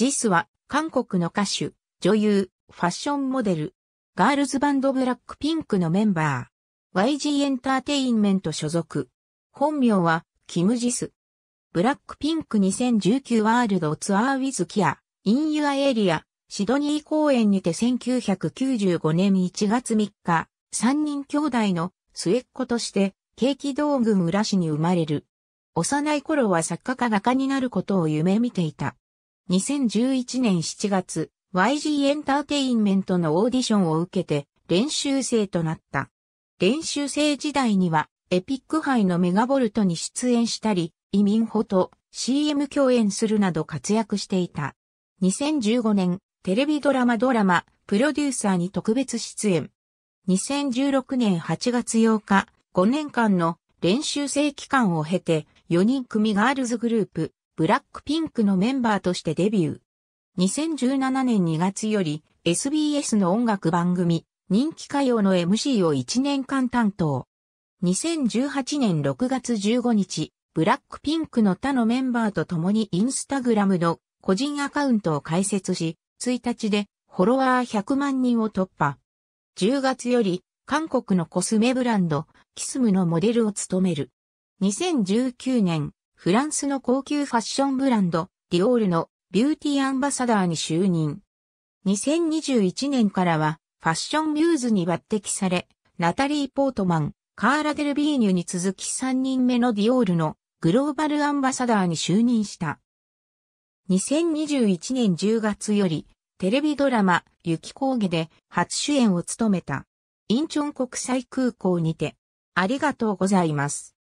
ジスは、韓国の歌手、女優、ファッションモデル、ガールズバンドブラックピンクのメンバー、YG エンターテインメント所属。本名は、キムジス。ブラックピンク2019ワールドツアーウィズキア、インユアエリア、シドニー公演にて1995年1月3日、3人兄弟の末っ子として、景気道具村市に生まれる。幼い頃は作家か画家になることを夢見ていた。2011年7月、YG エンターテインメントのオーディションを受けて練習生となった。練習生時代には、エピック杯のメガボルトに出演したり、移民ホと CM 共演するなど活躍していた。2015年、テレビドラマドラマ、プロデューサーに特別出演。2016年8月8日、5年間の練習生期間を経て、4人組ガールズグループ、ブラックピンクのメンバーとしてデビュー。2017年2月より SBS の音楽番組、人気歌謡の MC を1年間担当。2018年6月15日、ブラックピンクの他のメンバーと共にインスタグラムの個人アカウントを開設し、1日でフォロワー100万人を突破。10月より韓国のコスメブランド、キスムのモデルを務める。2019年フランスの高級ファッションブランド、ディオールのビューティーアンバサダーに就任。2021年からは、ファッションミューズに抜擢され、ナタリー・ポートマン、カーラ・デルビーニュに続き3人目のディオールのグローバルアンバサダーに就任した。2021年10月より、テレビドラマ、雪峠で初主演を務めた。インチョン国際空港にて、ありがとうございます。